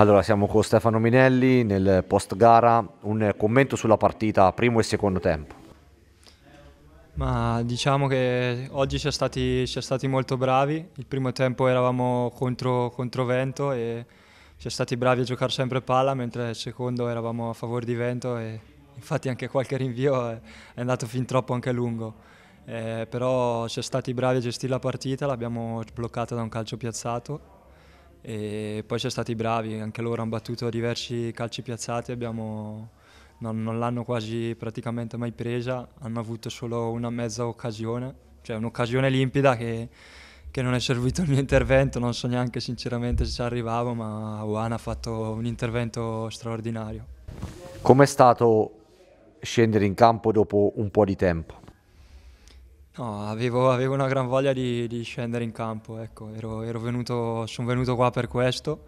Allora, siamo con Stefano Minelli nel post gara. Un commento sulla partita, primo e secondo tempo. Ma diciamo che oggi siamo stati, stati molto bravi. Il primo tempo eravamo contro, contro vento e siamo stati bravi a giocare sempre palla, mentre il secondo eravamo a favore di vento e infatti anche qualche rinvio è, è andato fin troppo anche lungo. Eh, però siamo stati bravi a gestire la partita, l'abbiamo bloccata da un calcio piazzato e poi sono stati bravi, anche loro hanno battuto diversi calci piazzati, abbiamo, non, non l'hanno quasi praticamente mai presa, hanno avuto solo una mezza occasione, cioè un'occasione limpida che, che, non è servito il mio intervento, non so neanche sinceramente se ci arrivavo, ma Juan ha fatto un intervento straordinario. Com'è stato scendere in campo dopo un po' di tempo? No, avevo, avevo, una gran voglia di, di scendere in campo, ecco, ero, ero venuto, sono venuto qua per questo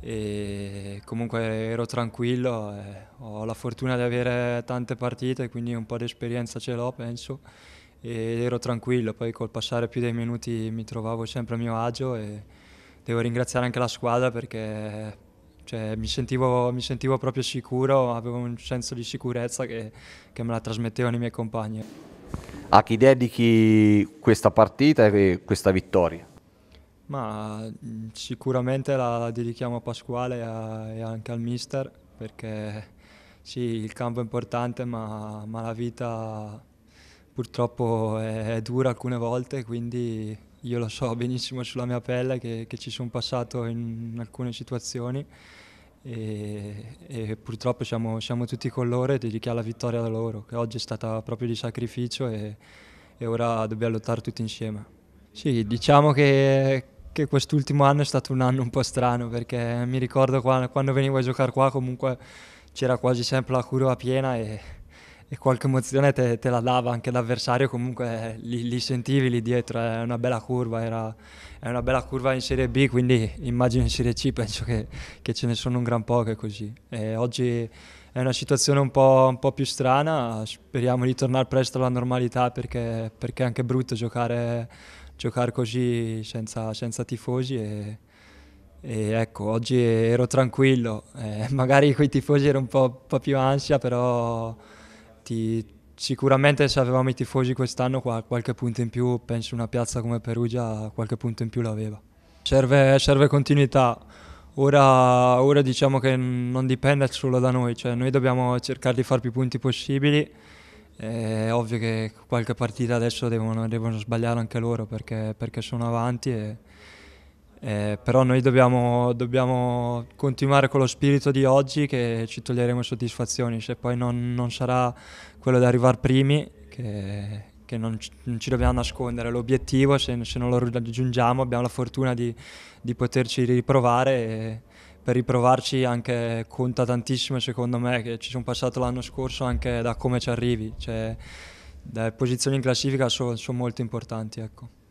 e comunque ero tranquillo, eh, ho la fortuna di avere tante partite, quindi un po' di esperienza ce l'ho, penso, e ero tranquillo, poi col passare più dei minuti mi trovavo sempre a mio agio e devo ringraziare anche la squadra perché cioè, mi, sentivo, mi, sentivo, proprio sicuro, avevo un senso di sicurezza che, che me la trasmettevano i miei compagni a chi dedichi questa partita e questa vittoria? Ma mm, sicuramente la, dedichiamo a Pasquale e, anche al mister perché sì, il campo è importante ma, ma la vita purtroppo è, è, dura alcune volte quindi io lo so benissimo sulla mia pelle che, che ci sono passato in alcune situazioni e, e purtroppo siamo, siamo, tutti con loro e dedichiamo la vittoria da loro, che oggi è stata proprio di sacrificio e, e ora dobbiamo lottare tutti insieme. Sì, diciamo che, che quest'ultimo anno è stato un anno un po' strano perché mi ricordo quando, quando venivo a giocare qua comunque c'era quasi sempre la curva piena e e qualche emozione te, te la dava anche l'avversario, comunque eh, li, li, sentivi lì dietro, è una bella curva, era, è una bella curva in Serie B, quindi immagino in Serie C penso che, che ce ne sono un gran po' che così. E oggi è una situazione un po', un po', più strana, speriamo di tornare presto alla normalità perché, perché è anche brutto giocare, giocare così senza, senza tifosi. E, e ecco, oggi ero tranquillo, eh, magari con i tifosi ero un po', un po' più ansia, però ti, sicuramente se avevamo i tifosi quest'anno qualche punto in più, penso una piazza come Perugia qualche punto in più l'aveva. Serve, serve continuità, ora, ora, diciamo che non dipende solo da noi, cioè noi dobbiamo cercare di fare più punti possibili, è ovvio che qualche partita adesso devono, devono sbagliare anche loro perché, perché sono avanti e eh, però noi dobbiamo, dobbiamo, continuare con lo spirito di oggi che ci toglieremo soddisfazioni, se poi non, non sarà quello di arrivare primi, che, che non, ci, non, ci dobbiamo nascondere. L'obiettivo, se, se, non lo raggiungiamo, abbiamo la fortuna di, di poterci riprovare. E, per riprovarci anche conta tantissimo secondo me che ci sono passato l'anno scorso anche da come ci arrivi, cioè le posizioni in classifica sono so molto importanti. Ecco.